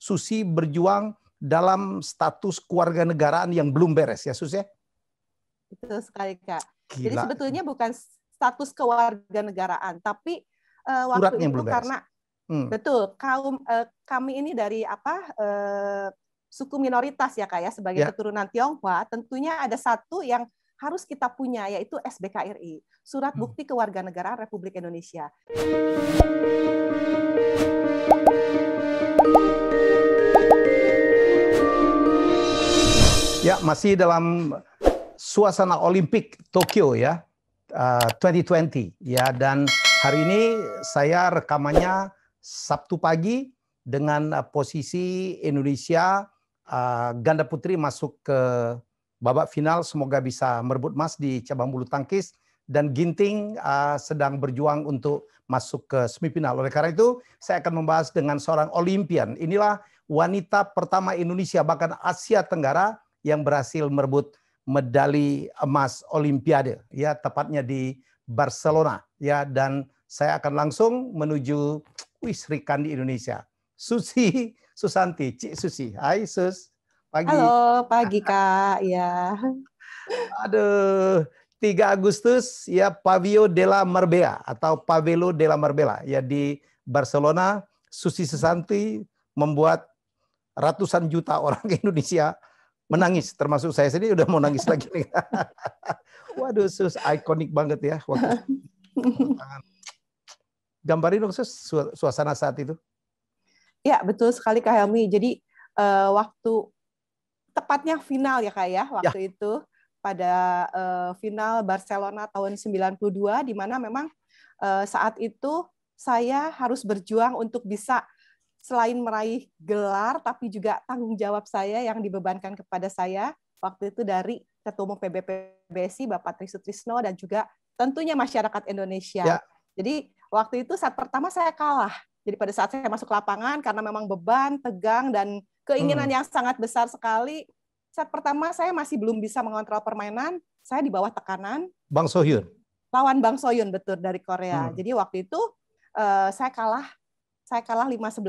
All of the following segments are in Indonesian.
Susi berjuang dalam status keluarga negaraan yang belum beres ya Susi ya? Betul sekali Kak. Gila. Jadi sebetulnya bukan status kewarganegaraan tapi uh, waktu Suratnya itu karena hmm. betul kaum uh, kami ini dari apa uh, suku minoritas ya Kak ya sebagai ya. keturunan Tionghoa tentunya ada satu yang harus kita punya yaitu SBKRI, Surat hmm. Bukti Kewarganegaraan Republik Indonesia. Hmm. Ya, masih dalam suasana Olimpik Tokyo ya, eh, uh, 2020 ya. Dan hari ini saya rekamannya Sabtu pagi dengan eh, posisi Indonesia uh, ganda putri masuk ke babak final. Semoga bisa merebut emas di cabang bulu tangkis dan Ginting uh, sedang berjuang untuk masuk ke semifinal. Oleh karena itu, saya akan membahas dengan seorang Olimpian. Inilah wanita pertama Indonesia bahkan Asia Tenggara yang berhasil merebut medali emas Olimpiade ya tepatnya di Barcelona ya dan saya akan langsung menuju Wis Rikandi Indonesia. Susi Susanti, Cik Susi. Hai Sus. Pagi. Halo, pagi Kak. ya. Aduh, 3 Agustus ya Pavio della Marbella atau Pavelo della Marbella ya di Barcelona Susi Susanti membuat ratusan juta orang Indonesia menangis termasuk saya sendiri udah mau nangis lagi nih. Waduh sus ikonik banget ya waktu Gambarin dong sus suasana saat itu. Ya betul sekali Kak Helmi. Jadi uh, waktu tepatnya final ya Kak ya, ya. waktu ya. itu pada uh, final Barcelona tahun 92 di mana memang uh, saat itu saya harus berjuang untuk bisa selain meraih gelar, tapi juga tanggung jawab saya yang dibebankan kepada saya waktu itu dari Ketua Umum PBPBSI Bapak Tri Sutrisno dan juga tentunya masyarakat Indonesia. Ya. Jadi waktu itu saat pertama saya kalah. Jadi pada saat saya masuk lapangan karena memang beban, tegang dan keinginan hmm. yang sangat besar sekali. Saat pertama saya masih belum bisa mengontrol permainan, saya di bawah tekanan. Bang Sohyun. Lawan Bang Sohyun betul dari Korea. Hmm. Jadi waktu itu eh, saya kalah saya kalah 5-11. Jadi mm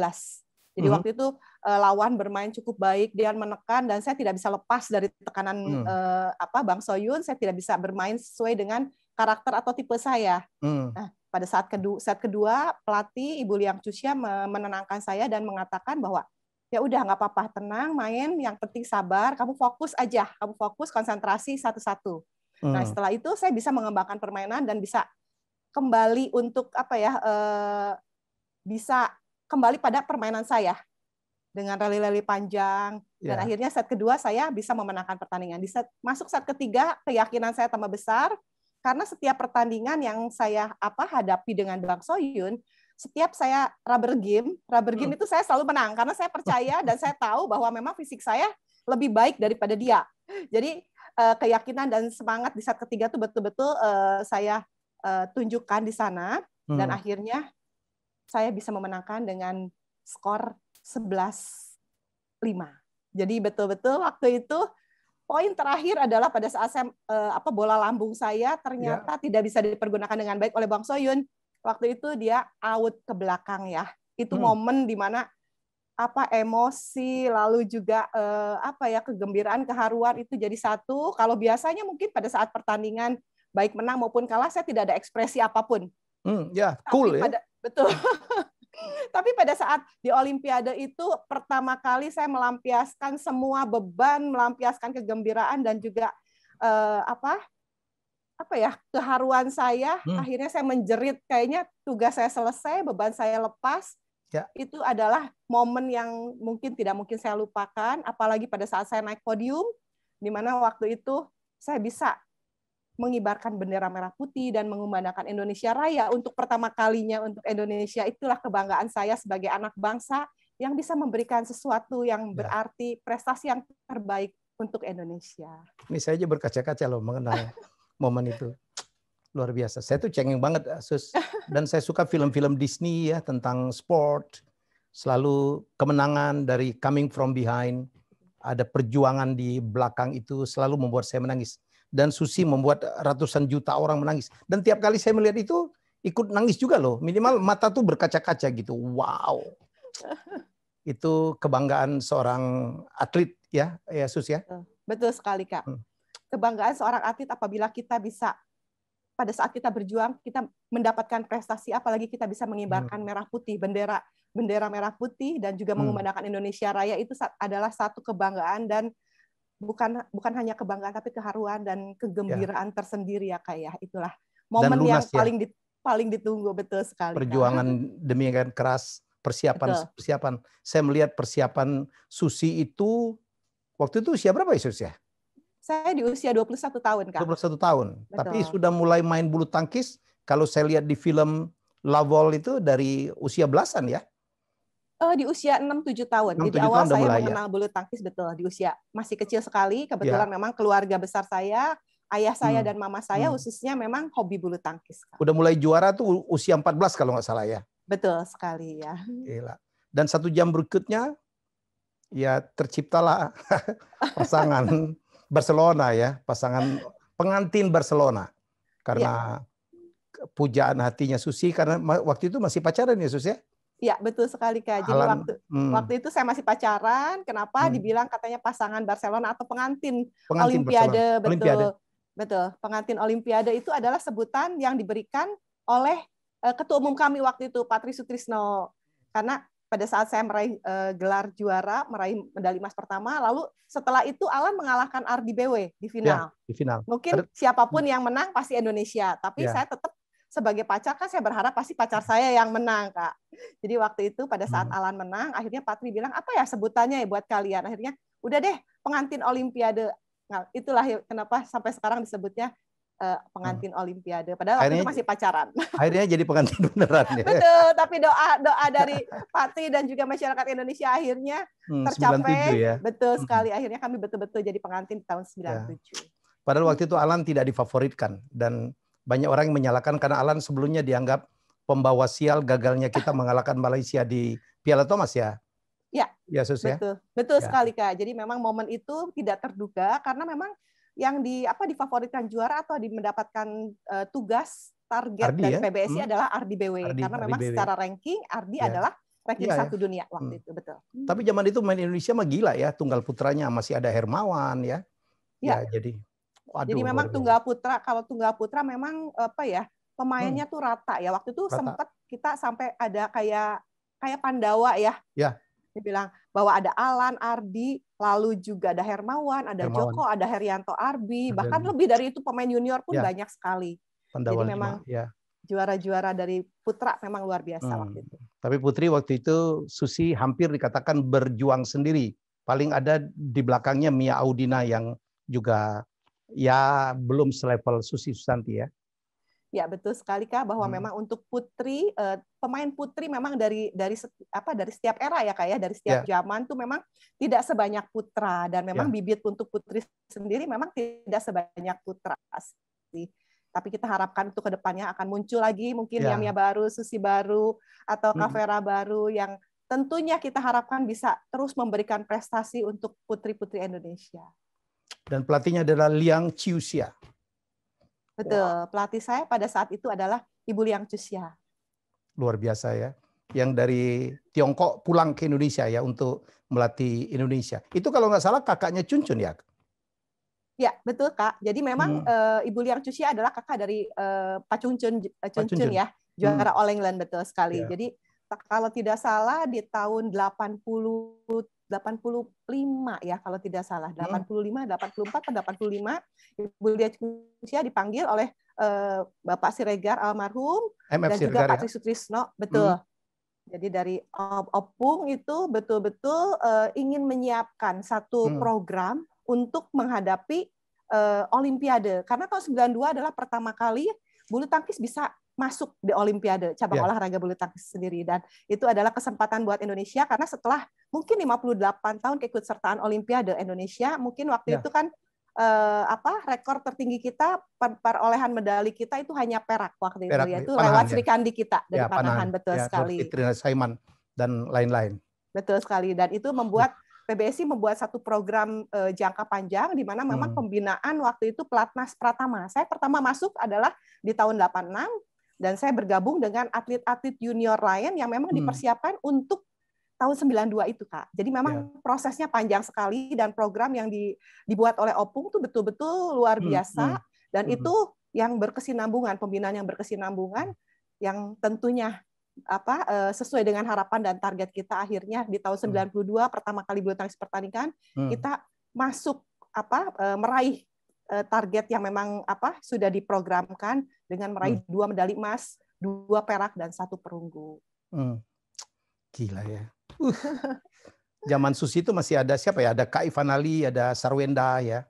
-hmm. waktu itu eh, lawan bermain cukup baik, dia menekan dan saya tidak bisa lepas dari tekanan mm. uh, apa Bang Soyun, saya tidak bisa bermain sesuai dengan karakter atau tipe saya. Mm. Nah, pada saat kedua saat kedua pelatih Ibu Liang Cusia menenangkan saya dan mengatakan bahwa ya udah nggak apa-apa tenang main yang penting sabar kamu fokus aja kamu fokus konsentrasi satu-satu hmm. nah setelah itu saya bisa mengembangkan permainan dan bisa kembali untuk apa ya eh, bisa kembali pada permainan saya dengan rally-rally panjang yeah. dan ya. akhirnya set kedua saya bisa memenangkan pertandingan. Di set masuk set ketiga keyakinan saya tambah besar karena setiap pertandingan yang saya apa hadapi dengan Bang Soyun, setiap saya rubber game, rubber game hmm. itu saya selalu menang karena saya percaya dan saya tahu bahwa memang fisik saya lebih baik daripada dia. Jadi eh, keyakinan dan semangat di set ketiga itu betul-betul eh, saya eh, tunjukkan di sana dan hmm. akhirnya saya bisa memenangkan dengan skor 11-5. Jadi betul-betul waktu itu poin terakhir adalah pada saat saya, eh, apa bola lambung saya ternyata ya. tidak bisa dipergunakan dengan baik oleh Bang Soyun. Waktu itu dia out ke belakang ya. Itu hmm. momen di mana apa emosi lalu juga eh, apa ya kegembiraan keharuan itu jadi satu kalau biasanya mungkin pada saat pertandingan baik menang maupun kalah saya tidak ada ekspresi apapun Hmm, ya, yeah, cool Tapi ya. betul. Tapi pada saat di Olimpiade itu pertama kali saya melampiaskan semua beban, melampiaskan kegembiraan dan juga eh, apa apa ya keharuan saya. Hmm. Akhirnya saya menjerit kayaknya tugas saya selesai, beban saya lepas. Ya. Itu adalah momen yang mungkin tidak mungkin saya lupakan, apalagi pada saat saya naik podium, di mana waktu itu saya bisa mengibarkan bendera merah putih dan mengumandangkan Indonesia Raya untuk pertama kalinya untuk Indonesia itulah kebanggaan saya sebagai anak bangsa yang bisa memberikan sesuatu yang ya. berarti prestasi yang terbaik untuk Indonesia. Ini saya aja berkaca-kaca loh mengenal momen itu. Luar biasa. Saya tuh cengeng banget, Sus. Dan saya suka film-film Disney ya tentang sport. Selalu kemenangan dari coming from behind. Ada perjuangan di belakang itu selalu membuat saya menangis dan Susi membuat ratusan juta orang menangis. Dan tiap kali saya melihat itu ikut nangis juga loh. Minimal mata tuh berkaca-kaca gitu. Wow. Itu kebanggaan seorang atlet ya, ya Sus ya. Betul sekali Kak. Hmm. Kebanggaan seorang atlet apabila kita bisa pada saat kita berjuang kita mendapatkan prestasi apalagi kita bisa mengibarkan hmm. merah putih bendera bendera merah putih dan juga hmm. mengumandangkan Indonesia Raya itu adalah satu kebanggaan dan bukan bukan hanya kebanggaan tapi keharuan dan ya. kegembiraan ya. tersendiri ya kak ya itulah momen yang ya. paling ya. di, paling ditunggu betul sekali perjuangan kan. demikian keras persiapan betul. persiapan saya melihat persiapan Susi itu waktu itu usia berapa ya Susi ya saya di usia 21 tahun kak 21 tahun betul. tapi sudah mulai main bulu tangkis kalau saya lihat di film Lavol itu dari usia belasan ya Oh, di usia 6-7 tahun. 6, Jadi awal saya mulai, ya? mengenal ya? bulu tangkis betul di usia masih kecil sekali. Kebetulan ya. memang keluarga besar saya, ayah saya hmm. dan mama saya hmm. khususnya memang hobi bulu tangkis. Udah mulai juara tuh usia 14 kalau nggak salah ya. Betul sekali ya. Gila. Dan satu jam berikutnya ya terciptalah pasangan Barcelona ya, pasangan pengantin Barcelona. Karena ya. pujaan hatinya Susi karena waktu itu masih pacaran ya Susi ya? Ya betul sekali kak. Jadi Alan, waktu hmm. waktu itu saya masih pacaran. Kenapa? Hmm. Dibilang katanya pasangan Barcelona atau pengantin, pengantin Olimpiade betul Olimpiade. betul pengantin Olimpiade itu adalah sebutan yang diberikan oleh uh, ketua umum kami waktu itu Patri Sutrisno karena pada saat saya meraih uh, gelar juara meraih medali emas pertama lalu setelah itu Alan mengalahkan Ardi BW di ya, final. Ya, di final. Mungkin siapapun hmm. yang menang pasti Indonesia tapi ya. saya tetap sebagai pacar kan saya berharap pasti pacar saya yang menang kak. Jadi waktu itu pada saat hmm. Alan menang, akhirnya Patri bilang apa ya sebutannya ya buat kalian. Akhirnya udah deh pengantin Olimpiade. Nah, itulah ya kenapa sampai sekarang disebutnya eh, pengantin hmm. olimpiade padahal akhirnya, waktu itu masih pacaran akhirnya jadi pengantin beneran ya betul tapi doa doa dari Patri dan juga masyarakat Indonesia akhirnya hmm, tercapai ya. betul hmm. sekali akhirnya kami betul-betul jadi pengantin di tahun 97 ya. padahal waktu itu Alan tidak difavoritkan dan banyak orang yang menyalahkan karena Alan sebelumnya dianggap pembawa sial gagalnya kita mengalahkan Malaysia di Piala Thomas ya. Ya. Ya, Sus, ya? Betul. Betul ya. sekali Kak. Jadi memang momen itu tidak terduga karena memang yang di apa difavoritkan juara atau di mendapatkan uh, tugas target Ardi, dari ya? PBSI hmm. adalah Ardi BW Ardi, karena Ardi memang BW. secara ranking Ardi ya. adalah ranking ya, ya, satu dunia waktu hmm. itu betul. Tapi zaman itu main Indonesia mah gila ya tunggal putranya masih ada Hermawan ya. Ya, ya jadi Waduh, Jadi memang Tunggal Putra kalau Tunggal Putra memang apa ya pemainnya hmm. tuh rata ya. Waktu itu rata. sempet kita sampai ada kayak kayak Pandawa ya. Ya. Dia bilang bahwa ada Alan, Ardi, lalu juga ada Hermawan, ada Hermawan. Joko, ada Herianto Arbi, bahkan lebih dari itu pemain junior pun ya. banyak sekali. Pandawa Jadi memang juga, ya. juara-juara dari Putra memang luar biasa hmm. waktu itu. Tapi Putri waktu itu Susi hampir dikatakan berjuang sendiri. Paling ada di belakangnya Mia Audina yang juga ya belum selevel Susi Susanti ya. Ya betul sekali kak bahwa hmm. memang untuk putri eh, pemain putri memang dari dari apa dari setiap era ya kak ya dari setiap yeah. zaman tuh memang tidak sebanyak putra dan memang yeah. bibit untuk putri sendiri memang tidak sebanyak putra sih. Tapi kita harapkan untuk kedepannya akan muncul lagi mungkin yeah. Yamia baru, Susi baru atau Kavera hmm. baru yang tentunya kita harapkan bisa terus memberikan prestasi untuk putri-putri Indonesia. Dan pelatihnya adalah Liang Chiusia. Betul, wow. pelatih saya pada saat itu adalah Ibu Liang Chiusia. Luar biasa ya. Yang dari Tiongkok pulang ke Indonesia ya untuk melatih Indonesia. Itu kalau nggak salah kakaknya Cuncun ya? Ya, betul Kak. Jadi memang hmm. uh, Ibu Liang Chiusia adalah kakak dari uh, Pak Cuncun, uh, Cuncun ya, juara hmm. All England betul sekali. Ya. Jadi kalau tidak salah di tahun 80 85 ya kalau tidak salah 85 hmm. 84 atau 85 Ibu Lia Cikusia dipanggil oleh uh, Bapak Siregar almarhum MF dan Siregar, juga Pak ya? Sutrisno betul hmm. Jadi dari Opung itu betul-betul uh, ingin menyiapkan satu hmm. program untuk menghadapi uh, Olimpiade. Karena tahun 92 adalah pertama kali bulu tangkis bisa masuk di Olimpiade cabang yeah. olahraga bulu tangkis sendiri dan itu adalah kesempatan buat Indonesia karena setelah mungkin 58 tahun keikutsertaan Olimpiade Indonesia mungkin waktu yeah. itu kan eh, apa rekor tertinggi kita per perolehan medali kita itu hanya perak waktu perak, itu yaitu panahan, lewat ya. Sri Kandi kita dari ya, panahan, panahan betul ya, sekali Trina Saiman dan lain-lain betul sekali dan itu membuat PBSI membuat satu program uh, jangka panjang di mana memang hmm. pembinaan waktu itu pelatnas pertama Saya pertama masuk adalah di tahun 86 dan saya bergabung dengan atlet-atlet junior lain yang memang hmm. dipersiapkan untuk tahun 92 itu kak. Jadi memang yeah. prosesnya panjang sekali dan program yang di, dibuat oleh Opung tuh betul-betul luar hmm, biasa hmm. Hmm. dan hmm. itu yang berkesinambungan pembinaan yang berkesinambungan yang tentunya apa eh, sesuai dengan harapan dan target kita akhirnya di tahun 92 hmm. pertama kali bulu tangkis pertandingan hmm. kita masuk apa eh, meraih eh, target yang memang apa sudah diprogramkan dengan meraih hmm. dua medali emas, dua perak dan satu perunggu. Hmm. Gila ya. Uh. Zaman Susi itu masih ada siapa ya? Ada Kak Ivan Ali, ada Sarwenda ya.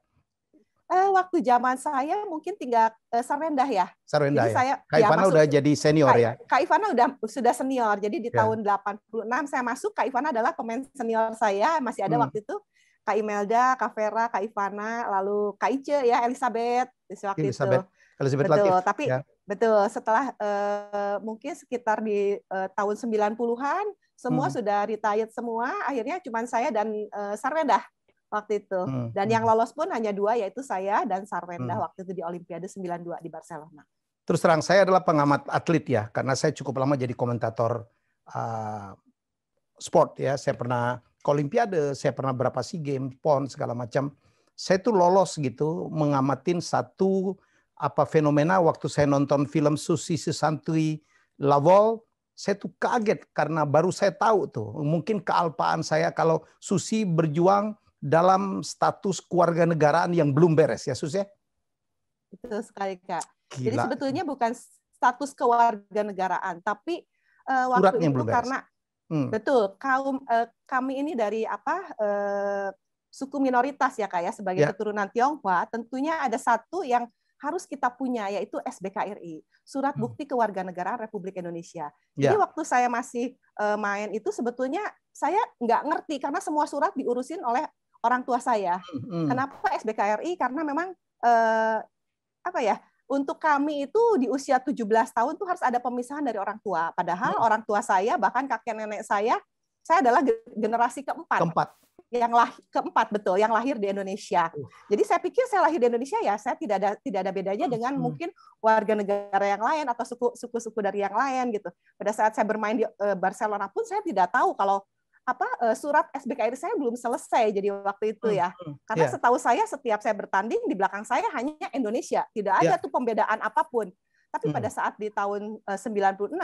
Eh, waktu zaman saya mungkin tinggal eh, Sarwenda ya. Sarwenda jadi ya. Saya, Kak Ivana ya, udah jadi senior Kak, ya. Kak Ivana udah sudah senior. Jadi di ya. tahun 86 saya masuk Kak Ivana adalah pemain senior saya masih ada hmm. waktu itu Kak Imelda, Kak Vera, Kak Ivana, lalu Kak Ice ya, Elizabeth waktu Elizabeth. itu. Elizabeth betul, Latif. Tapi ya. betul setelah uh, mungkin sekitar di uh, tahun 90-an semua hmm. sudah retired semua, akhirnya cuma saya dan uh, Sarwendah waktu itu. Hmm. Dan hmm. yang lolos pun hanya dua yaitu saya dan Sarwendah hmm. waktu itu di Olimpiade 92 di Barcelona. Terus terang saya adalah pengamat atlet ya, karena saya cukup lama jadi komentator uh, sport ya. Saya pernah ke Olimpiade, saya pernah berapa SEA Games, PON segala macam. Saya tuh lolos gitu mengamatin satu apa fenomena waktu saya nonton film Susi Sesantui Lavol, saya tuh kaget karena baru saya tahu tuh mungkin kealpaan saya kalau Susi berjuang dalam status keluarga negaraan yang belum beres ya Susi ya. Betul sekali Kak. Gila. Jadi sebetulnya bukan status kewarganegaraan tapi uh, waktu Suratnya itu belum karena hmm. betul kaum uh, kami ini dari apa uh, suku minoritas ya Kak ya sebagai yeah. keturunan Tionghoa tentunya ada satu yang harus kita punya yaitu SBKRI, Surat hmm. Bukti Kewarganegaraan Republik Indonesia. Jadi yeah. waktu saya masih eh, main itu sebetulnya saya nggak ngerti karena semua surat diurusin oleh orang tua saya. Mm-hmm. Kenapa SBKRI? Karena memang uh, apa ya? Untuk kami itu di usia 17 tahun tuh harus ada pemisahan dari orang tua. Padahal mm. orang tua saya bahkan kakek nenek saya saya adalah generasi keempat. Keempat yang lahir keempat betul yang lahir di Indonesia. Jadi saya pikir saya lahir di Indonesia ya saya tidak ada tidak ada bedanya dengan hmm. mungkin warga negara yang lain atau suku-suku dari yang lain gitu. Pada saat saya bermain di eh, Barcelona pun saya tidak tahu kalau apa eh, surat SBKR saya belum selesai jadi waktu itu hmm, ya. Hmm, Karena yeah. setahu saya setiap saya bertanding di belakang saya hanya Indonesia, tidak iya. ada yeah. tuh pembedaan apapun. Tapi pada saat di tahun 96 eh,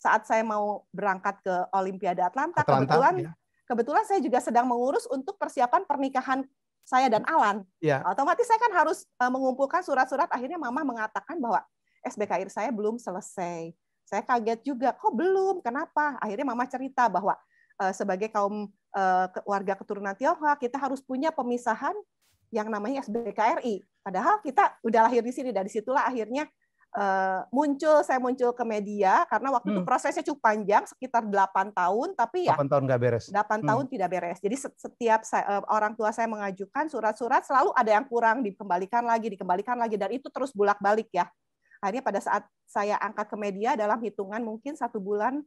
saat saya mau berangkat ke Olimpiade Atlanta, Atlanta kebetulan ya kebetulan saya juga sedang mengurus untuk persiapan pernikahan saya dan Alan. Ya. Otomatis saya kan harus eh, mengumpulkan surat-surat. Akhirnya Mama mengatakan bahwa SBKIR saya belum selesai. Saya kaget juga, kok belum? Kenapa? Akhirnya Mama cerita bahwa eh, sebagai kaum eh, warga keturunan Tionghoa kita harus punya pemisahan yang namanya SBKRI. Padahal kita udah lahir di sini, dari situlah akhirnya Eh, muncul saya muncul ke media karena waktu hmm. itu prosesnya cukup panjang sekitar 8 tahun tapi ya 8 tahun nggak beres 8 hmm. tahun tidak beres jadi setiap saya, eh, orang tua saya mengajukan surat-surat selalu ada yang kurang dikembalikan lagi dikembalikan lagi dan itu terus bolak-balik ya akhirnya pada saat saya angkat ke media dalam hitungan mungkin satu bulan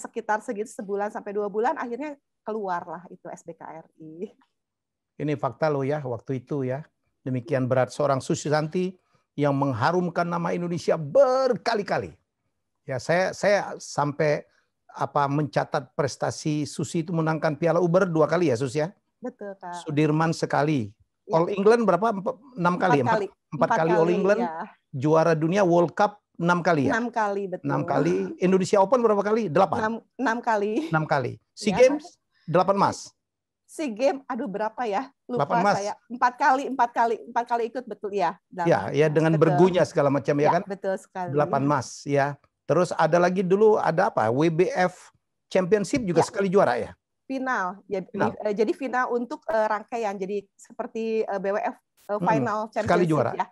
sekitar segitu sebulan sampai dua bulan akhirnya keluarlah itu SBKRI ini fakta lo ya waktu itu ya demikian berat seorang Susi Santi yang mengharumkan nama Indonesia berkali-kali. Ya, saya saya sampai apa mencatat prestasi Susi itu menangkan Piala Uber dua kali ya Susi ya. Betul Kak. Sudirman sekali. Ya. All England berapa? Enam kali. Ya? Empat kali. Empat, empat kali, kali All England. Ya. Juara dunia World Cup enam kali ya. Enam kali betul. Enam kali. Indonesia Open berapa kali? Delapan. Enam, kali. Enam kali. Sea ya. Games delapan emas si game aduh berapa ya lupa saya empat kali empat kali empat kali ikut betul ya dalam, ya ya dengan betul. bergunya segala macam ya, ya kan betul sekali delapan emas ya terus ada lagi dulu ada apa WBF Championship juga ya. sekali juara ya final jadi ya, final. Eh, jadi final untuk uh, rangkaian jadi seperti uh, eh, BWF uh, final championship sekali juara ya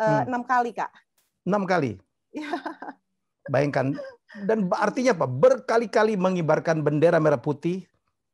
uh, hmm. enam kali kak enam kali ya. bayangkan dan artinya apa berkali-kali mengibarkan bendera merah putih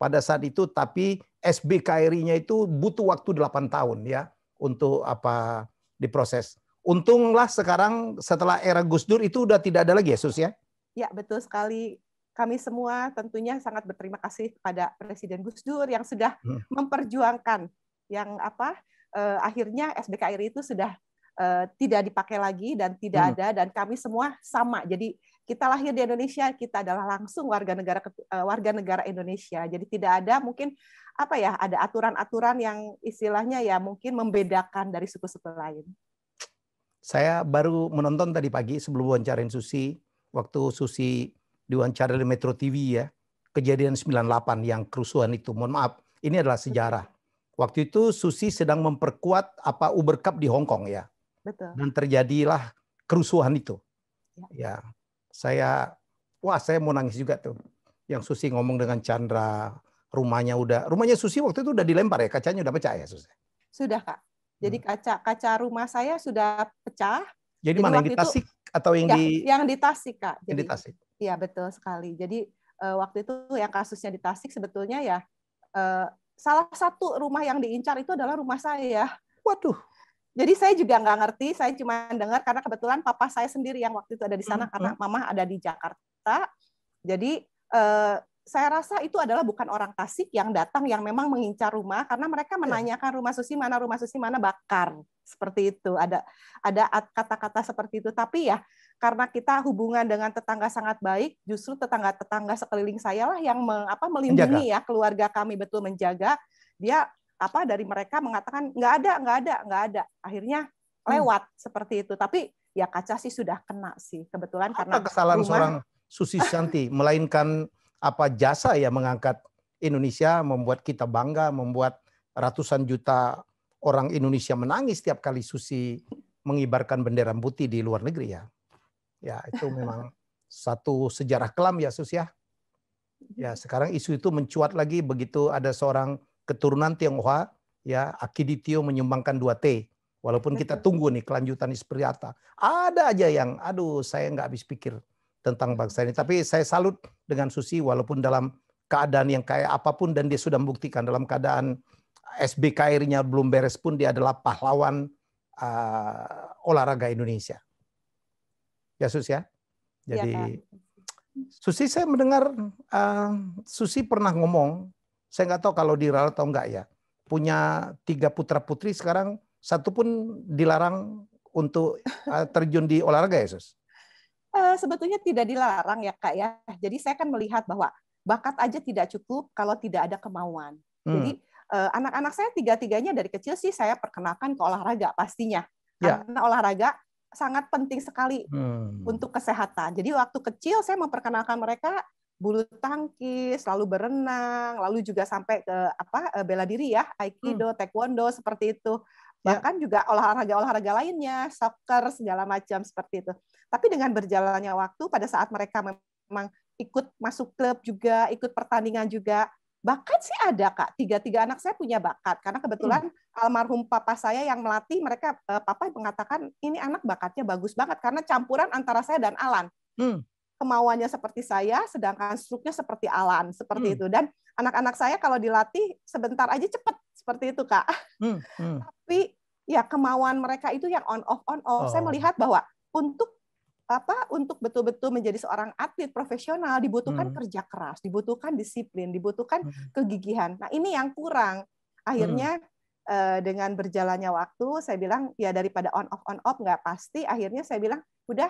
pada saat itu tapi SBKRI-nya itu butuh waktu 8 tahun ya untuk apa diproses. Untunglah sekarang setelah era Gus Dur itu udah tidak ada lagi Yesus ya, ya. Ya, betul sekali. Kami semua tentunya sangat berterima kasih kepada Presiden Gus Dur yang sudah hmm. memperjuangkan yang apa eh, akhirnya SBKRI itu sudah eh, tidak dipakai lagi dan tidak hmm. ada dan kami semua sama. Jadi kita lahir di Indonesia, kita adalah langsung warga negara e, warga negara Indonesia. Jadi tidak ada mungkin apa ya, ada aturan-aturan yang istilahnya ya mungkin membedakan dari suku-suku lain. Saya baru menonton tadi pagi sebelum wawancarain Susi, waktu Susi diwawancara di Metro TV ya, kejadian 98 yang kerusuhan itu. Mohon maaf, ini adalah sejarah. Waktu itu Susi sedang memperkuat apa Uber Cup di Hong Kong ya. Betul. Dan terjadilah kerusuhan itu. Ya. ya saya wah saya mau nangis juga tuh. Yang Susi ngomong dengan Chandra, rumahnya udah rumahnya Susi waktu itu udah dilempar ya, kacanya udah pecah ya Susi. Sudah, Kak. Jadi hmm. kaca kaca rumah saya sudah pecah. Jadi, Jadi mana yang di Tasik atau yang ya, di yang di Tasik, Kak. Jadi, yang di Tasik. Iya, betul sekali. Jadi uh, waktu itu yang kasusnya di Tasik sebetulnya ya uh, salah satu rumah yang diincar itu adalah rumah saya. Waduh jadi saya juga nggak ngerti, saya cuma dengar karena kebetulan papa saya sendiri yang waktu itu ada di sana mm-hmm. karena hmm. mama ada di Jakarta. Jadi eh, saya rasa itu adalah bukan orang Tasik yang datang yang memang mengincar rumah karena mereka iya. menanyakan rumah Susi mana rumah Susi mana bakar seperti itu. Ada ada kata-kata seperti itu. Tapi ya karena kita hubungan dengan tetangga sangat baik, justru tetangga-tetangga sekeliling saya lah yang me, apa, melindungi menjaga. ya keluarga kami betul menjaga. Dia apa dari mereka mengatakan nggak ada nggak ada nggak ada akhirnya hmm. lewat hmm. seperti itu tapi ya kaca sih sudah kena sih kebetulan apa karena kesalahan rumah... seorang Susi Santi melainkan apa jasa ya mengangkat Indonesia membuat kita bangga membuat ratusan juta orang Indonesia menangis setiap kali Susi mengibarkan bendera putih di luar negeri ya ya itu memang satu sejarah kelam ya Susi ya ya sekarang isu itu mencuat lagi begitu ada seorang keturunan Tionghoa ya Akiditio menyumbangkan 2T. Walaupun kita tunggu nih kelanjutan seperti apa. Ada aja yang aduh saya nggak habis pikir tentang bangsa ini. Tapi saya salut dengan Susi walaupun dalam keadaan yang kayak apapun dan dia sudah membuktikan dalam keadaan SBKR-nya belum beres pun dia adalah pahlawan uh, olahraga Indonesia. Ya Susi ya. Iya, Jadi ya, Susi saya mendengar uh, Susi pernah ngomong saya nggak tahu kalau dilarang atau enggak ya. Punya tiga putra-putri sekarang satu pun dilarang untuk eh, terjun di olahraga ya, Sus? Eh, sebetulnya tidak dilarang ya, Kak ya. Jadi saya kan melihat bahwa bakat aja tidak cukup kalau tidak ada kemauan. Hmm. Jadi eh, anak-anak saya tiga-tiganya dari kecil sih saya perkenalkan ke olahraga pastinya. Ya. Karena olahraga sangat penting sekali hmm. untuk kesehatan. Jadi waktu kecil saya memperkenalkan mereka bulu tangkis, lalu berenang, lalu juga sampai ke apa eh, bela diri ya, aikido, hmm. taekwondo seperti itu. Ya. Bahkan ya. juga olahraga-olahraga lainnya, soccer segala macam seperti itu. Tapi dengan berjalannya waktu pada saat mereka memang ikut masuk klub juga, ikut pertandingan juga, bakat sih ada kak tiga tiga anak saya punya bakat karena kebetulan hmm. almarhum papa saya yang melatih mereka eh, papa mengatakan ini anak bakatnya bagus banget karena campuran antara saya dan Alan hmm kemauannya seperti saya, sedangkan struknya seperti Alan, seperti hmm. itu. Dan anak-anak saya kalau dilatih sebentar aja cepet, seperti itu kak. Hmm. Hmm. Tapi ya kemauan mereka itu yang on off on off. Oh. Saya melihat bahwa untuk apa untuk betul-betul menjadi seorang atlet profesional dibutuhkan hmm. kerja keras, dibutuhkan disiplin, dibutuhkan hmm. kegigihan. Nah ini yang kurang. Akhirnya hmm. Eh, dengan berjalannya waktu, saya bilang ya daripada on off on off nggak pasti. Akhirnya saya bilang udah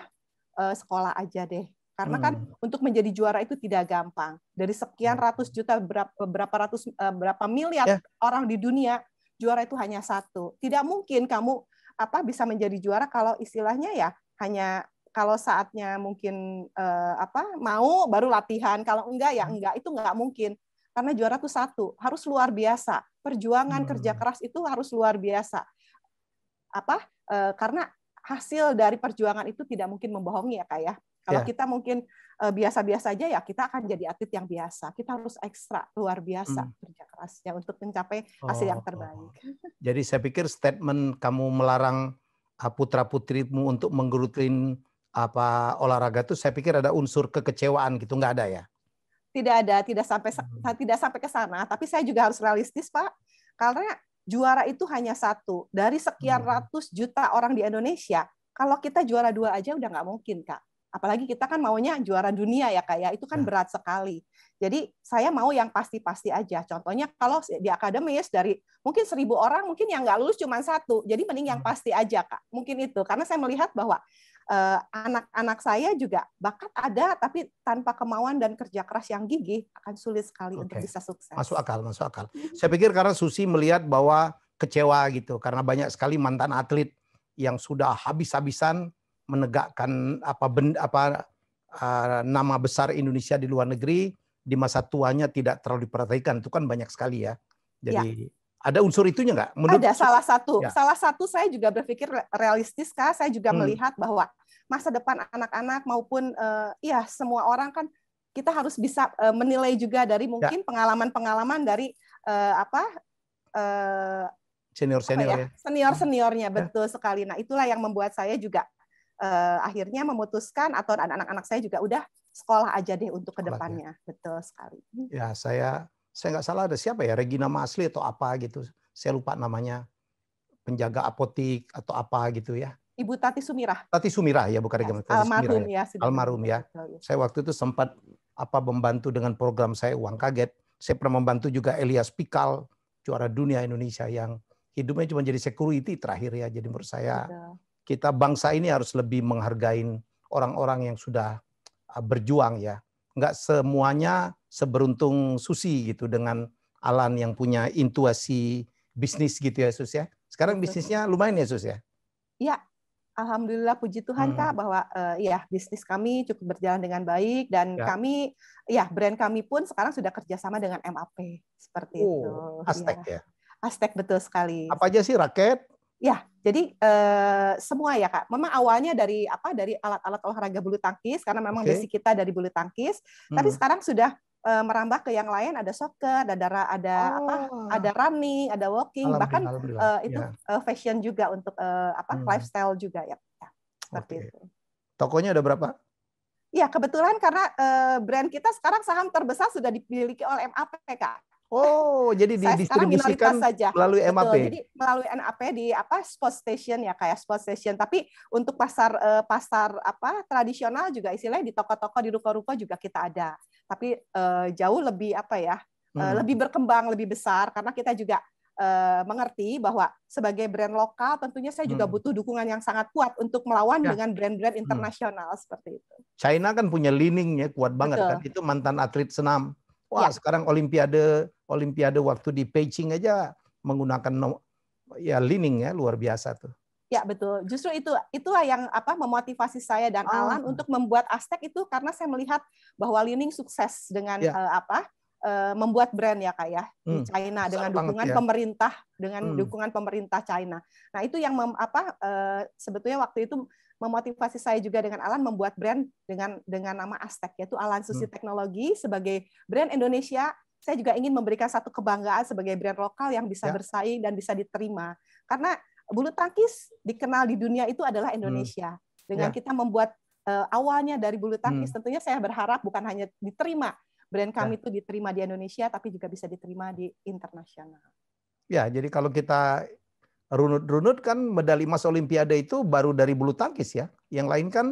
eh, sekolah aja deh karena kan hmm. untuk menjadi juara itu tidak gampang. Dari sekian hmm. ratus juta berapa, berapa ratus eh, berapa miliar yeah. orang di dunia, juara itu hanya satu. Tidak mungkin kamu apa bisa menjadi juara kalau istilahnya ya hanya kalau saatnya mungkin eh, apa mau baru latihan, kalau enggak ya hmm. enggak itu enggak mungkin. Karena juara itu satu, harus luar biasa. Perjuangan hmm. kerja keras itu harus luar biasa. Apa? Eh, karena hasil dari perjuangan itu tidak mungkin membohongi ya kak ya kalau yeah. kita mungkin eh, biasa-biasa aja ya kita akan jadi atlet yang biasa. Kita harus ekstra luar biasa hmm. kerja kerasnya untuk mencapai hasil oh, yang terbaik. Jadi saya pikir statement kamu melarang eh, putra putrimu untuk menggerutin apa olahraga itu, saya pikir ada unsur kekecewaan gitu nggak ada ya? Tidak ada, tidak sampai hmm. tidak sampai ke sana. Tapi saya juga harus realistis pak, karena juara itu hanya satu dari sekian hmm. ratus juta orang di Indonesia. Kalau kita juara dua aja udah nggak mungkin kak apalagi kita kan maunya juara dunia ya kayak ya. itu kan ya. berat sekali jadi saya mau yang pasti-pasti aja contohnya kalau di akademis dari mungkin seribu orang mungkin yang nggak lulus cuma satu jadi mending yang hmm. pasti aja kak mungkin itu karena saya melihat bahwa eh, anak-anak uh, saya juga bakat ada tapi tanpa kemauan dan kerja keras yang gigih akan sulit sekali okay. untuk bisa sukses masuk akal masuk akal hmm. saya pikir karena Susi melihat bahwa kecewa gitu karena banyak sekali mantan atlet yang sudah habis-habisan menegakkan apa benda, apa uh, nama besar Indonesia di luar negeri di masa tuanya tidak terlalu diperhatikan itu kan banyak sekali ya. Jadi ya. ada unsur itunya nggak? Menurut ada salah satu. Ya. Salah satu saya juga berpikir realistis kah? Saya juga hmm. melihat bahwa masa depan anak-anak maupun uh, ya semua orang kan kita harus bisa uh, menilai juga dari ya. mungkin pengalaman-pengalaman ya. dari uh, apa uh, senior senior ya? ya senior seniornya ya. betul sekali nah itulah yang membuat saya juga uh, akhirnya memutuskan atau anak-anak saya juga udah sekolah aja deh untuk kedepannya. Ya. Betul sekali. Hmm. Ya saya saya nggak salah ada siapa ya Regina Masli atau apa gitu. Saya lupa namanya penjaga apotik atau apa gitu ya. Ibu Tati Sumirah. Tati Sumirah ya bukan Regina ya, Almarhum Sumirah, ya. ya almarhum ya. ya. Saya waktu itu sempat apa membantu dengan program saya uang kaget. Saya pernah membantu juga Elias Pikal juara dunia Indonesia yang hidupnya cuma jadi security terakhir ya. Jadi menurut saya kita bangsa ini harus lebih menghargai orang-orang yang sudah ah, berjuang ya. Enggak semuanya seberuntung Susi gitu dengan Alan yang punya intuasi bisnis gitu ya Sus ya. Sekarang bisnisnya lumayan ya Sus ya. Iya, alhamdulillah puji Tuhan hmm. kak bahwa uh, ya bisnis kami cukup berjalan dengan baik dan ya. kami ya brand kami pun sekarang sudah kerjasama dengan MAP seperti oh, itu. Aztec ya. ya. Aztec betul sekali. Apa aja sih raket, Ya, jadi eh, semua ya kak. Memang awalnya dari apa? Dari alat-alat olahraga bulu tangkis karena memang okay. basic kita dari bulu tangkis. Hmm. Tapi sekarang sudah eh, merambah ke yang lain. Ada soccer, ada darah, ada oh. apa? Ada running, ada walking, alam bahkan alam eh, itu ya. fashion juga untuk apa? Hmm. Lifestyle juga ya. ya seperti okay. itu. Tokonya ada berapa? Ya kebetulan karena brand kita sekarang saham terbesar sudah dimiliki oleh MAP kak. Oh, jadi didistribusikan saja. melalui Betul. MAP. Jadi melalui NAP di apa spot station ya kayak spot station. Tapi untuk pasar eh, pasar apa tradisional juga istilahnya di toko-toko di ruko-ruko juga kita ada. Tapi eh, jauh lebih apa ya? Eh, hmm. lebih berkembang, lebih besar karena kita juga eh, mengerti bahwa sebagai brand lokal tentunya saya juga hmm. butuh dukungan yang sangat kuat untuk melawan ya. dengan brand-brand hmm. internasional hmm. seperti itu. China kan punya leaningnya kuat banget Betul. kan. Itu mantan atlet senam. Wah, ya. sekarang olimpiade Olimpiade waktu di Beijing aja menggunakan no, ya lining ya luar biasa tuh. Ya betul. Justru itu itulah yang apa memotivasi saya dan oh. Alan untuk membuat Aztec itu karena saya melihat bahwa Lining sukses dengan ya. uh, apa uh, membuat brand ya kak ya hmm. di China dengan dukungan ya. pemerintah dengan hmm. dukungan pemerintah China. Nah itu yang mem, apa uh, sebetulnya waktu itu memotivasi saya juga dengan Alan membuat brand dengan dengan nama Aztec yaitu Alan Susi hmm. Teknologi sebagai brand Indonesia saya juga ingin memberikan satu kebanggaan sebagai brand lokal yang bisa ya. bersaing dan bisa diterima. Karena bulu tangkis dikenal di dunia itu adalah hmm. Indonesia. Hmm. Dengan ya. kita membuat uh, awalnya dari bulu tangkis, hmm. tentunya saya berharap bukan hanya diterima brand ya. kami ya. itu diterima di Indonesia, tapi juga bisa diterima di internasional. Ya, jadi kalau kita runut-runut kan medali emas Olimpiade itu baru dari bulu tangkis ya. Yang lain kan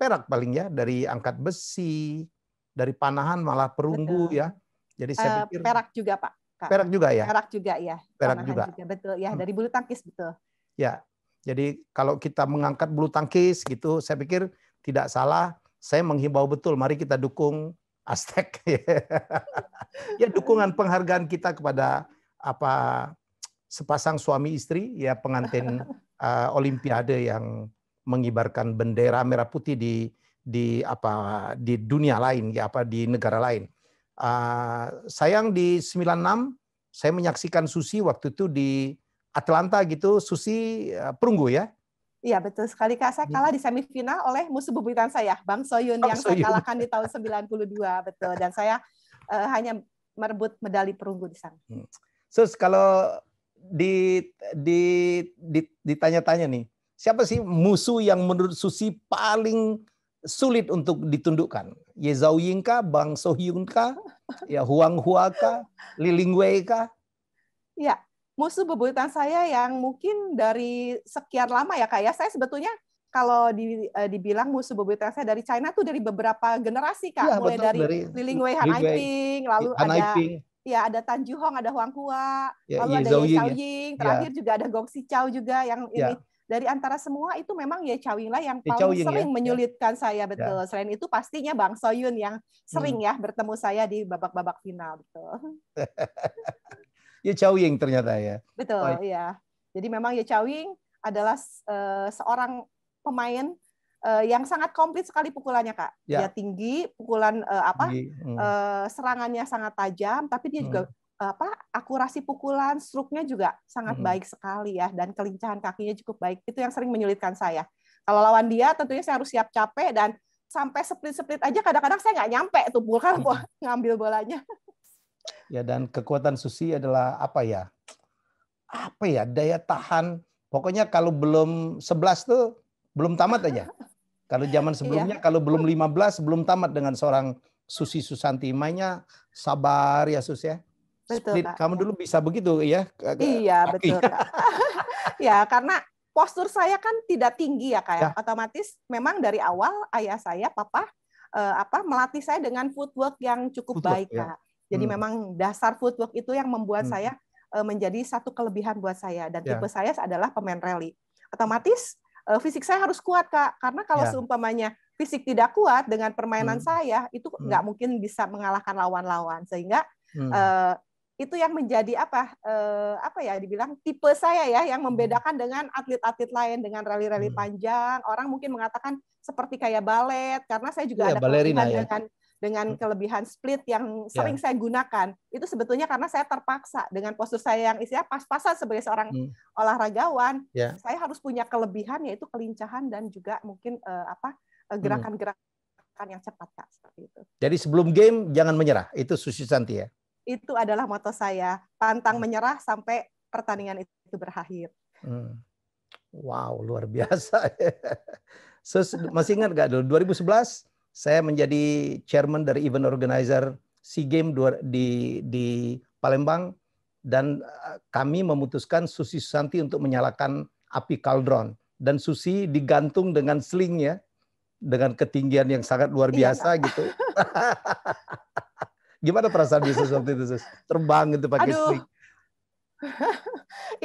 perak paling ya dari angkat besi, dari panahan malah perunggu Betul. ya jadi saya eh, pikir perak juga Pak. Kak. Perak juga ya. Perak juga ya. Perak juga. Kan juga. Betul ya hmm. dari bulu tangkis betul. Ya. Jadi kalau kita mengangkat bulu tangkis gitu saya pikir tidak salah saya menghimbau betul mari kita dukung Aztec. Ya, ya dukungan penghargaan kita kepada apa sepasang suami istri ya pengantin uh, olimpiade yang mengibarkan bendera merah putih di di apa di dunia lain ya apa di negara lain Uh, sayang di 96 saya menyaksikan Susi waktu itu di Atlanta gitu, Susi uh, eh, perunggu ya. Iya betul sekali Kak, saya iya. kalah di semifinal oleh musuh bebuyutan saya, Bang Soyun Bang yang Soyun. saya kalahkan di tahun 92 betul dan saya uh, hanya merebut medali perunggu di sana. Hmm. Sus kalau di di, ditanya-tanya nih, siapa sih musuh yang menurut Susi paling sulit untuk ditundukkan. Ye Zhao Yingka, Bang Sohyunka, ya Huang Huaka, Liling kah? Ya, musuh bebuyutan saya yang mungkin dari sekian lama ya kak ya. Saya sebetulnya kalau di, eh, dibilang musuh bebuyutan saya dari China tuh dari beberapa generasi kak. Ya, Mulai betul, dari, dari Liling Wei Han Aiping, lalu Han ada Aiping. ya ada Tan Juhong, ada Huang Hua, ya, lalu Ye ada Ye Zhao Ying, ya. Ya. terakhir ya. juga ada Gong Si Chao juga yang ya. ini dari antara semua itu memang ya Cawinglah yang paling sering ya? menyulitkan ya. saya betul. Ya. Selain itu pastinya Bang Soyun yang sering hmm. ya bertemu saya di babak-babak final betul. ya Cawing ternyata ya. Betul oh. ya. Jadi memang ya Cawing adalah uh, seorang pemain uh, yang sangat komplit sekali pukulannya kak. Ya. Dia tinggi, pukulan uh, apa? Tinggi. Hmm. Uh, serangannya sangat tajam, tapi dia juga hmm apa akurasi pukulan, struknya juga sangat baik sekali ya dan kelincahan kakinya cukup baik. Itu yang sering menyulitkan saya. Kalau lawan dia tentunya saya harus siap capek dan sampai split-split aja kadang-kadang saya nggak nyampe tuh bukan ngambil bolanya. Ya dan kekuatan Susi adalah apa ya? Apa ya daya tahan. Pokoknya kalau belum 11 tuh belum tamat aja. Kalau zaman iya. sebelumnya iya. kalau belum 15 belum tamat dengan seorang Susi Susanti mainnya sabar ya Sus ya. Betul, Kak. Kamu dulu bisa begitu ya? Iya, kaki. betul, Kak. ya, karena postur saya kan tidak tinggi ya, Kak. Ya. ya. Otomatis memang dari awal ayah saya, papa eh, apa melatih saya dengan footwork yang cukup footwork, baik, ya. Kak. Jadi hmm. memang dasar footwork itu yang membuat hmm. saya eh, menjadi satu kelebihan buat saya dan ya. tipe saya adalah pemain rally. Otomatis eh, fisik saya harus kuat, Kak. Karena kalau ya. seumpamanya fisik tidak kuat dengan permainan hmm. saya itu hmm. nggak hmm. mungkin bisa mengalahkan lawan-lawan sehingga hmm. eh, itu yang menjadi apa eh, apa ya dibilang tipe saya ya yang hmm. membedakan dengan atlet-atlet lain dengan rally-rally hmm. panjang orang mungkin mengatakan seperti kayak balet karena saya juga ya, ada balerina ya. dengan dengan hmm. kelebihan split yang ya. sering ya. saya gunakan itu sebetulnya karena saya terpaksa dengan postur saya yang istilah pas-pasan sebagai seorang hmm. olahragawan ya. saya harus punya kelebihan yaitu kelincahan dan juga mungkin eh, apa eh, gerakan-gerakan yang cepat kak seperti itu. Jadi sebelum game jangan menyerah itu Susi Santi ya itu adalah moto saya pantang hmm. menyerah sampai pertandingan itu berakhir hmm. wow luar biasa Sus, masih ingat gak dulu 2011 saya menjadi chairman dari event organizer SEA Games di di Palembang dan eh, kami memutuskan Susi Susanti untuk menyalakan api kaldron dan Susi digantung dengan slingnya dengan ketinggian yang sangat luar iya, biasa iya. gitu. Gimana perasaan Yesus waktu itu, Sus? Terbang itu pakai aduh. stick.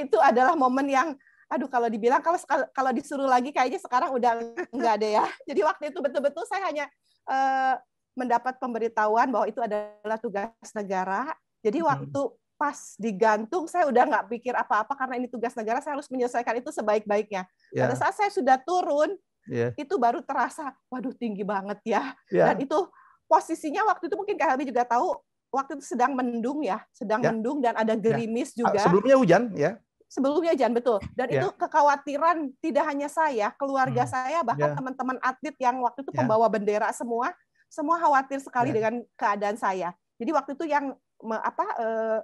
itu adalah momen yang aduh kalau dibilang kalau kalau disuruh lagi kayaknya sekarang udah nggak ada ya. Jadi waktu itu betul-betul saya hanya uh, mendapat pemberitahuan bahwa itu adalah tugas negara. Jadi waktu pas digantung saya udah nggak pikir apa-apa karena ini tugas negara saya harus menyelesaikan itu sebaik-baiknya. Yeah. Pada saat saya sudah turun yeah. itu baru terasa waduh tinggi banget ya. Yeah. Dan itu posisinya waktu itu mungkin Kak Helmi juga tahu waktu itu sedang mendung ya, sedang ya. mendung dan ada ya. gerimis ya. juga. Sebelumnya hujan ya. Sebelumnya hujan betul. Dan ya. itu kekhawatiran tidak hanya saya, keluarga hmm. saya bahkan ya. teman-teman atlet yang waktu itu ya. pembawa bendera semua, semua khawatir sekali ya. dengan keadaan saya. Jadi waktu itu yang apa eh,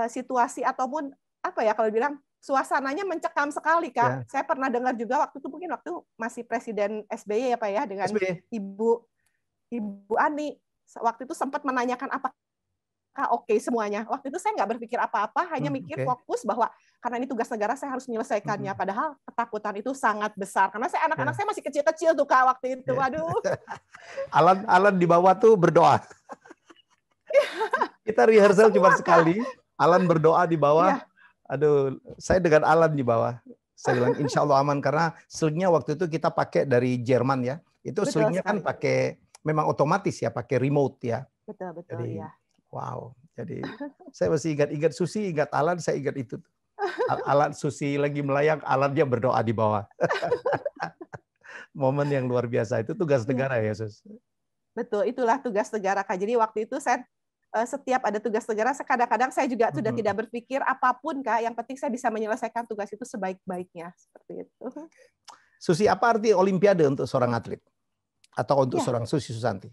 eh, situasi ataupun apa ya kalau bilang suasananya mencekam sekali kak. Ya. Saya pernah dengar juga waktu itu mungkin waktu masih presiden SBY ya pak ya dengan SBY. ibu Ibu Ani waktu itu sempat menanyakan apakah oke okay semuanya. Waktu itu saya nggak berpikir apa-apa, hanya hmm, mikir okay. fokus bahwa karena ini tugas negara saya harus menyelesaikannya. Hmm. Padahal ketakutan itu sangat besar karena saya anak-anak yeah. saya masih kecil-kecil tuh kak waktu itu. Yeah. Aduh. Alan Alan di bawah tuh berdoa. Kita rehearsal cuma sekali. Alan berdoa di bawah. Yeah. Aduh, saya dengan Alan di bawah. Saya bilang insya Allah aman karena selingnya waktu itu kita pakai dari Jerman ya. Itu selingnya kan pakai memang otomatis ya pakai remote ya. Betul betul Jadi, ya. Wow. Jadi saya masih ingat-ingat Susi, ingat Alan, saya ingat itu. Alan Susi lagi melayang, Alan dia berdoa di bawah. Momen yang luar biasa itu tugas iya. negara ya, Sus. Betul, itulah tugas negara Kak. Jadi waktu itu saya eh, setiap ada tugas negara, kadang-kadang saya juga sudah hmm. tidak berpikir apapun Kak, yang penting saya bisa menyelesaikan tugas itu sebaik-baiknya seperti itu. Susi, apa arti olimpiade untuk seorang atlet? atau untuk ya. seorang Susi Susanti?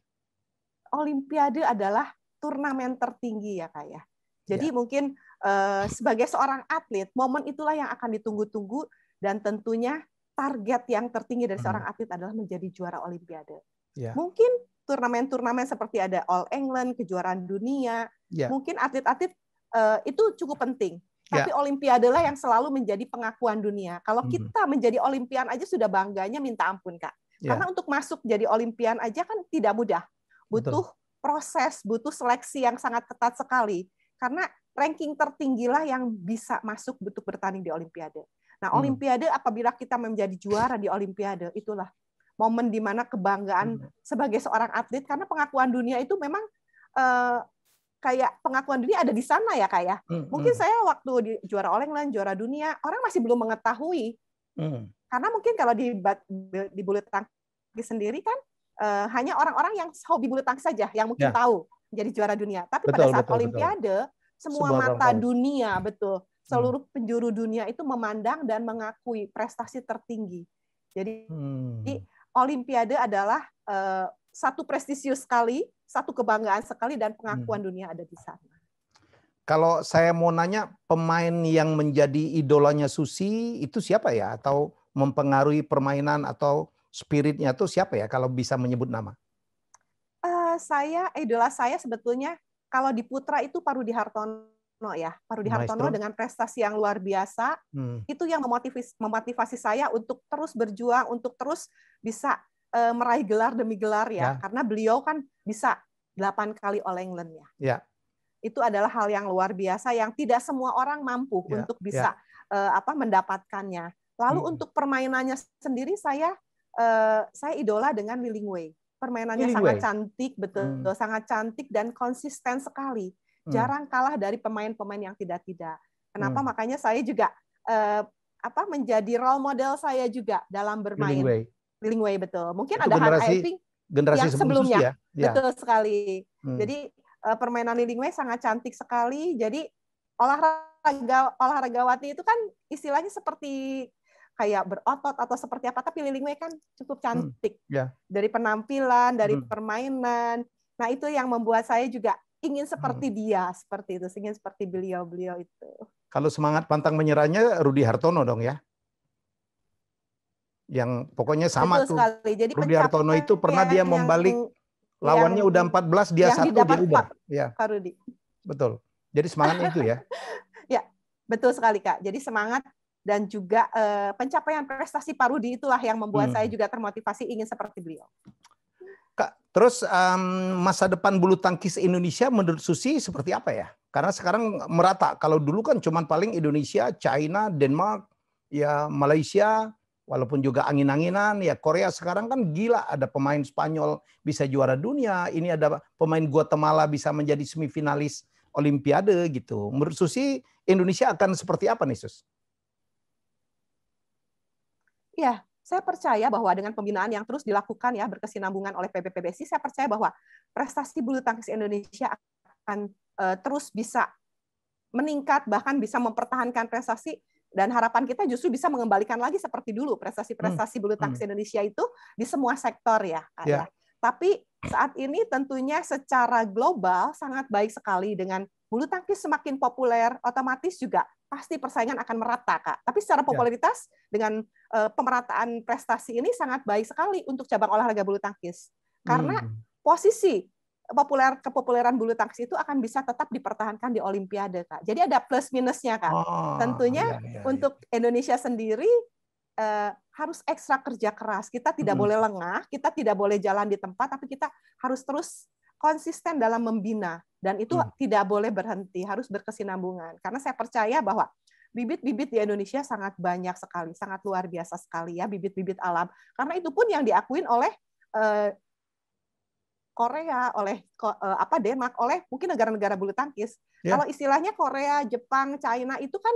Olimpiade adalah turnamen tertinggi ya kak ya. Jadi ya. mungkin uh, sebagai seorang atlet, momen itulah yang akan ditunggu-tunggu dan tentunya target yang tertinggi dari hmm. seorang atlet adalah menjadi juara Olimpiade. Ya. Mungkin turnamen-turnamen seperti ada All England, kejuaraan dunia, ya. mungkin atlet-atlet uh, itu cukup penting. Iya. Tapi ya. Olimpiade lah yang selalu menjadi pengakuan dunia. Kalau hmm. kita menjadi Olimpian aja sudah bangganya minta ampun kak. Ya. Karena untuk masuk jadi olimpian aja kan tidak mudah. Butuh Betul. proses, butuh seleksi yang sangat ketat sekali. Karena ranking tertinggilah yang bisa masuk butuh bertanding di olimpiade. Nah, hmm. olimpiade hmm. apabila kita menjadi juara di olimpiade itulah momen di mana kebanggaan hmm. sebagai seorang atlet karena pengakuan dunia itu memang eh, kayak pengakuan dunia ada di sana ya kayak. Ya. Hmm. Mungkin hmm. saya waktu di juara olenglan, juara dunia, orang masih belum mengetahui. Hmm karena mungkin kalau di di bulu tangkis sendiri kan uh, hanya orang-orang yang hobi bulu tangkis saja yang mungkin ya. tahu jadi juara dunia. Tapi betul, pada saat betul, olimpiade betul. semua Sebuah mata orang dunia betul seluruh hmm. penjuru dunia itu memandang dan mengakui prestasi tertinggi. Jadi, hmm. olimpiade adalah uh, satu prestisius sekali, satu kebanggaan sekali dan pengakuan hmm. dunia ada di sana. Kalau saya mau nanya pemain yang menjadi idolanya Susi itu siapa ya atau mempengaruhi permainan atau spiritnya tuh siapa ya kalau bisa menyebut nama? Uh, saya idola saya sebetulnya kalau di Putra itu Parudi Hartono ya. Parudi Maestro. Hartono dengan prestasi yang luar biasa hmm. itu yang memotivasi, memotivasi saya untuk terus berjuang untuk terus bisa uh, meraih gelar demi gelar ya. ya. Karena beliau kan bisa delapan kali All England ya. ya. Itu adalah hal yang luar biasa yang tidak semua orang mampu ya. untuk ya. bisa ya. uh, apa mendapatkannya. Lalu hmm. untuk permainannya sendiri saya uh, saya idola dengan Willing Way. Permainannya Willing sangat Way. cantik, betul, hmm. sangat cantik dan konsisten sekali. Hmm. Jarang kalah dari pemain-pemain yang tidak-tidak. Kenapa? Hmm. Makanya saya juga uh, apa menjadi role model saya juga dalam bermain. Willing Way, Willing Way betul. Mungkin Itu ada generasi, Han generasi yang sebelumnya. Ya? Ya. Betul sekali. Hmm. Jadi uh, permainan Willing Way sangat cantik sekali. Jadi olahraga olahragawati itu kan istilahnya seperti kayak berotot atau seperti apa tapi Lilingwe kan cukup hmm, cantik hmm, ya. yeah. dari penampilan dari hmm. permainan nah itu yang membuat saya juga ingin seperti hmm. dia seperti itu ingin seperti beliau-beliau itu kalau semangat pantang menyerahnya Rudi Hartono dong ya yang pokoknya sama Betul tuh sekali. Jadi Rudy Hartono itu pernah dia membalik yang, lawannya udah 14 dia satu dia ya Rudi. betul jadi semangat itu ya ya betul sekali kak jadi semangat dan juga eh, pencapaian prestasi Pak Rudi itulah yang membuat hmm. saya juga termotivasi ingin seperti beliau. Kak, terus um, masa depan bulu tangkis Indonesia menurut Susi seperti apa ya? Karena sekarang merata. Kalau dulu kan cuma paling Indonesia, China, Denmark, ya Malaysia, walaupun juga angin-anginan ya Korea sekarang kan gila ada pemain Spanyol bisa juara dunia, ini ada pemain Guatemala bisa menjadi semifinalis Olimpiade gitu. Menurut Susi Indonesia akan seperti apa nih Sus? ya saya percaya bahwa dengan pembinaan yang terus dilakukan ya berkesinambungan oleh PBPBSI, saya percaya bahwa prestasi bulu tangkis Indonesia akan uh, terus bisa meningkat bahkan bisa mempertahankan prestasi dan harapan kita justru bisa mengembalikan lagi seperti dulu prestasi-prestasi hmm, bulu hmm. tangkis Indonesia itu di semua sektor ya. Yeah. Ya. Tapi saat ini tentunya secara global sangat baik sekali dengan bulu tangkis semakin populer, otomatis juga pasti persaingan akan merata, Kak. Tapi secara ya. popularitas ya. dengan uh, pemerataan prestasi ini sangat baik sekali untuk cabang olahraga bulu tangkis. Karena hmm. posisi populer kepopuleran bulu tangkis itu akan bisa tetap dipertahankan di olimpiade, Kak. Jadi ada plus minusnya, Kak. Oh, Tentunya ya, ya, untuk Indonesia sendiri eh, harus ekstra kerja keras. Kita tidak hmm. boleh lengah, kita tidak boleh jalan di tempat, tapi kita harus terus konsisten dalam membina dan itu hmm. tidak boleh berhenti, harus berkesinambungan. Karena saya percaya bahwa bibit-bibit di Indonesia sangat banyak sekali, sangat luar biasa sekali ya bibit-bibit alam. Karena itu pun yang diakuin oleh eh, Korea, oleh eh, apa Denmark, oleh mungkin negara-negara bulu tangkis. Yeah. Kalau istilahnya Korea, Jepang, China itu kan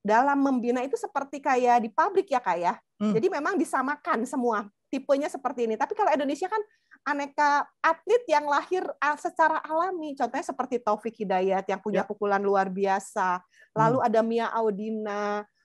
dalam membina itu seperti kayak di pabrik ya kayak ya. Hmm. Jadi memang disamakan semua tipenya seperti ini. Tapi kalau Indonesia kan aneka atlet yang lahir secara alami. Contohnya seperti Taufik Hidayat yang punya ya. pukulan luar biasa. Lalu hmm. ada Mia Audina,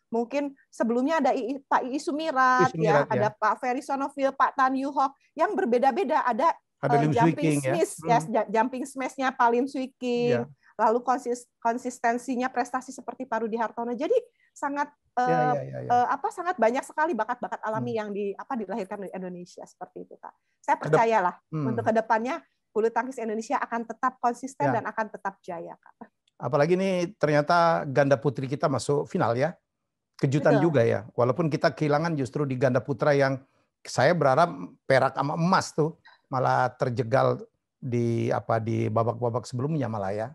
mungkin sebelumnya ada I, Pak Ii Sumirat, Sumirat ya, ada ya. Pak Ferry Sonofil, Pak Tan Yuhok yang berbeda-beda. Ada, ada uh, jumping smash, ya. Hmm. ya jumping smashnya Pak Lim Ya lalu konsis konsistensinya prestasi seperti Rudi Hartono. Jadi sangat ya, ya, eh, ya, ya. Eh, apa sangat banyak sekali bakat-bakat alami hmm. yang di apa dilahirkan di Indonesia seperti itu, Kak. Saya percayalah hmm. untuk kedepannya bulu tangkis Indonesia akan tetap konsisten ya. dan akan tetap jaya, Kak. Apalagi ini ternyata ganda putri kita masuk final ya. Kejutan Betul. juga ya. Walaupun kita kehilangan justru di ganda putra yang saya berharap perak sama emas tuh malah terjegal di apa di babak-babak sebelumnya malah ya.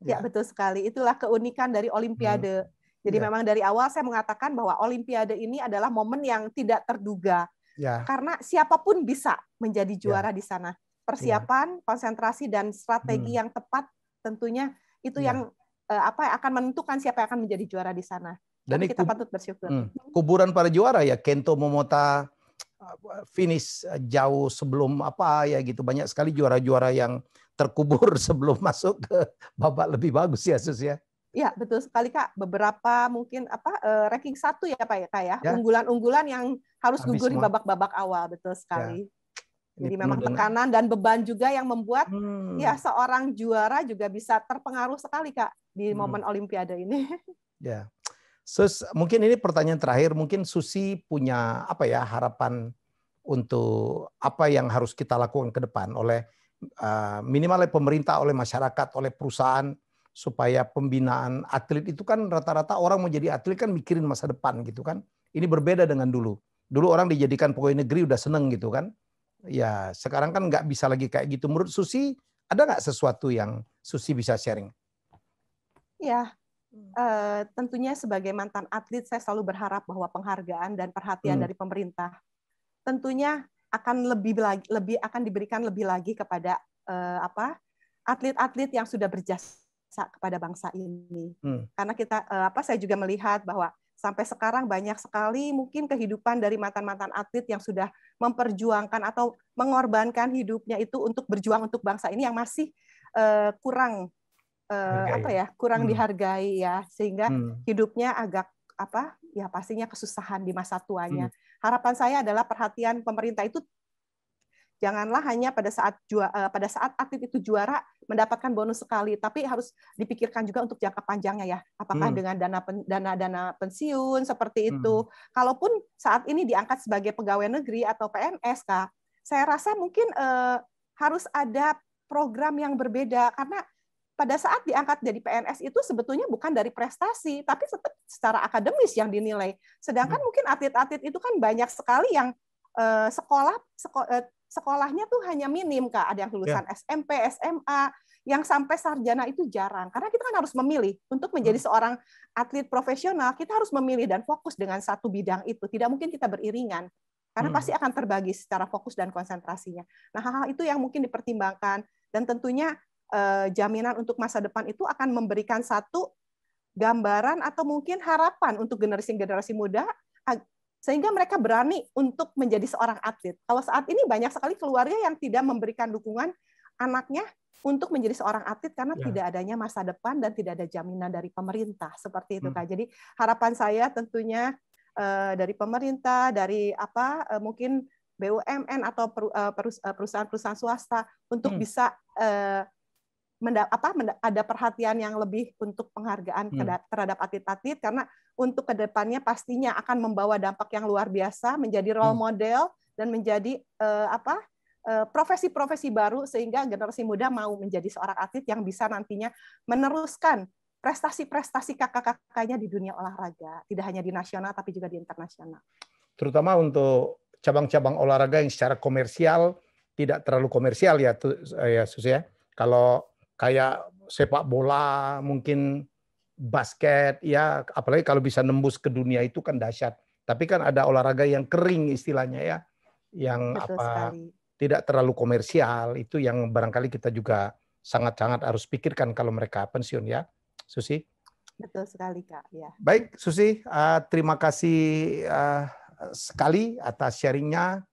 Ya, ya betul sekali. Itulah keunikan dari Olimpiade. Hmm. Jadi ya. memang dari awal saya mengatakan bahwa Olimpiade ini adalah momen yang tidak terduga. Ya. Karena siapapun bisa menjadi juara ya. di sana. Ya. Persiapan, ya. konsentrasi dan strategi hmm. yang tepat tentunya itu ya. yang eh, apa akan menentukan siapa yang akan menjadi juara di sana. Dan kita patut bersyukur. Hmm. Kuburan para juara ya Kento Momota eh, finish jauh sebelum apa ya gitu banyak sekali juara-juara yang terkubur sebelum masuk ke babak lebih bagus ya Sus ya. Ya betul sekali kak. Beberapa mungkin apa uh, ranking satu ya pak ya kak ya. ya. Unggulan-unggulan yang harus Habis gugur di babak-babak awal betul ya. sekali. Ya. Jadi memang tekanan dan beban juga yang membuat hmm. ya seorang juara juga bisa terpengaruh sekali kak di hmm. momen Olimpiade ini. Ya, Sus, mungkin ini pertanyaan terakhir. Mungkin Susi punya apa ya harapan untuk apa yang harus kita lakukan ke depan oleh Ah, minimal oleh pemerintah, oleh masyarakat, oleh perusahaan supaya pembinaan atlet itu kan rata-rata orang mau jadi atlet kan mikirin masa depan gitu kan. Ini berbeda dengan dulu. Dulu orang dijadikan pegawai negeri udah seneng gitu kan. Ya sekarang kan nggak bisa lagi kayak gitu. Menurut Susi ada nggak sesuatu yang Susi bisa sharing? Ya, Uh, tentunya sebagai mantan atlet saya selalu berharap bahwa penghargaan dan perhatian hmm. dari pemerintah. Tentunya akan lebih lagi lebih akan diberikan lebih lagi kepada uh, apa atlet-atlet yang sudah berjasa kepada bangsa ini. Hmm. Karena kita uh, apa saya juga melihat bahwa sampai sekarang banyak sekali mungkin kehidupan dari mantan-mantan atlet yang sudah memperjuangkan atau mengorbankan hidupnya itu untuk berjuang untuk bangsa ini yang masih uh, kurang uh, apa ya kurang hmm. dihargai ya sehingga hmm. hidupnya agak apa ya pastinya kesusahan di masa tuanya. Hmm harapan saya adalah perhatian pemerintah itu janganlah hanya pada saat eh, pada saat atlet itu juara mendapatkan bonus sekali, tapi harus dipikirkan juga untuk jangka panjangnya ya. Apakah hmm. dengan dana dana dana pensiun seperti hmm. itu? Hmm. Kalaupun saat ini diangkat sebagai pegawai negeri atau PNS, kak, saya rasa mungkin eh, harus ada program yang berbeda karena pada saat diangkat jadi PNS itu sebetulnya bukan dari prestasi, tapi tetap secara akademis yang dinilai. Sedangkan hmm. mungkin atlet-atlet itu kan banyak sekali yang eh, sekolah seko, eh, sekolahnya tuh hanya minim kak, ada yang lulusan yeah. SMP, SMA, yang sampai sarjana itu jarang. Karena kita kan harus memilih untuk menjadi hmm. seorang atlet profesional, kita harus memilih dan fokus dengan satu bidang itu. Tidak mungkin kita beriringan. Karena hmm. pasti akan terbagi secara fokus dan konsentrasinya. Nah, hal-hal itu yang mungkin dipertimbangkan dan tentunya Eh, jaminan untuk masa depan itu akan memberikan satu gambaran atau mungkin harapan untuk generasi-generasi muda sehingga mereka berani untuk menjadi seorang atlet. Kalau saat ini banyak sekali keluarga yang tidak memberikan dukungan anaknya untuk menjadi seorang atlet karena ya. tidak adanya masa depan dan tidak ada jaminan dari pemerintah seperti itu hmm. kak. Jadi harapan saya tentunya eh, dari pemerintah, dari apa eh, mungkin BUMN atau perusahaan-perusahaan swasta untuk hmm. bisa menda, apa menda, ada perhatian yang lebih untuk penghargaan hmm. terhadap atlet-atlet karena untuk kedepannya pastinya akan membawa dampak yang luar biasa menjadi role hmm. model dan menjadi uh, apa eh, profesi-profesi baru sehingga generasi muda mau menjadi seorang atlet yang bisa nantinya meneruskan prestasi-prestasi kakak-kakaknya di dunia olahraga, tidak hanya di nasional tapi juga di internasional. Terutama untuk cabang-cabang olahraga yang secara komersial tidak terlalu komersial ya, tuh ya Sus ya. Kalau kayak sepak bola, mungkin basket, ya apalagi kalau bisa nembus ke dunia itu kan dahsyat. Tapi kan ada olahraga yang kering istilahnya ya, yang Betul apa sekali. tidak terlalu komersial itu yang barangkali kita juga sangat-sangat harus pikirkan kalau mereka pensiun ya, Susi. Betul sekali kak. Ya. Baik Susi, uh, terima kasih uh, sekali atas sharingnya.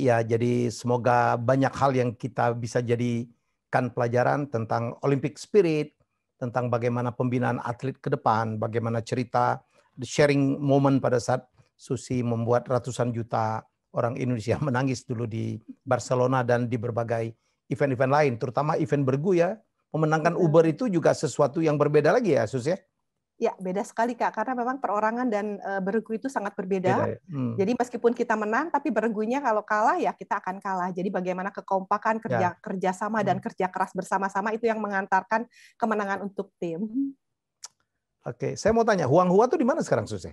Ya jadi semoga banyak hal yang kita bisa jadi memberikan pelajaran tentang Olympic Spirit, tentang bagaimana pembinaan atlet ke depan, bagaimana cerita the sharing moment pada saat Susi membuat ratusan juta orang Indonesia menangis dulu di Barcelona dan di berbagai event-event lain, terutama event bergu ya. Memenangkan Uber itu juga sesuatu yang berbeda lagi ya, Susi ya. Ya, beda sekali Kak, karena memang perorangan dan uh, beregu itu sangat berbeda. Beda, ya? hmm. Jadi meskipun kita menang, tapi beregunya kalau kalah ya kita akan kalah. Jadi bagaimana kekompakan, ya. kerja ya. kerjasama hmm. dan kerja keras bersama-sama itu yang mengantarkan kemenangan untuk tim. Oke, saya mau tanya, Huang Hua tuh di mana sekarang Susi?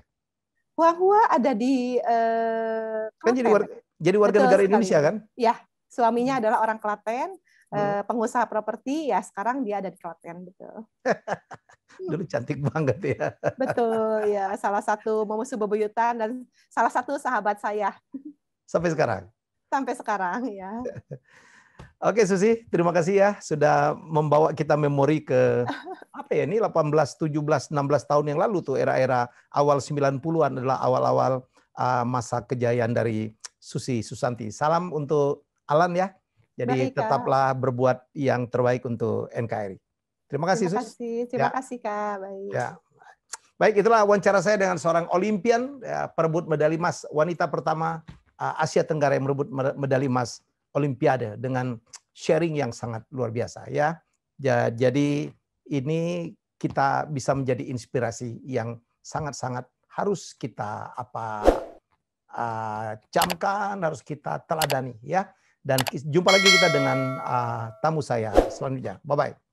Huang Hua ada di eh, Kan jadi warga, jadi warga negara Indonesia kan? Ya, suaminya hmm. adalah orang Klaten. Hmm. pengusaha properti ya sekarang dia ada di Klaten betul. dulu cantik banget ya. Betul ya, salah satu memusuh bebuyutan dan salah satu sahabat saya. Sampai sekarang. Sampai sekarang ya. Oke Susi, terima kasih ya sudah membawa kita memori ke apa ya ini 18, 17, 16 tahun yang lalu tuh era-era awal 90-an adalah awal-awal uh, masa kejayaan dari Susi Susanti. Salam untuk Alan ya. Jadi Baik, tetaplah berbuat yang terbaik untuk NKRI. Terima kasih, Terima kasih. Terima ya. kasih, Kak. Baik. Ya. Baik, itulah wawancara saya dengan seorang Olimpian ya, perebut medali emas wanita pertama Asia Tenggara yang merebut medali emas Olimpiade dengan sharing yang sangat luar biasa ya. jadi ini kita bisa menjadi inspirasi yang sangat-sangat harus kita apa camkan, harus kita teladani ya. Dan jumpa lagi kita dengan uh, tamu saya selanjutnya. Bye bye.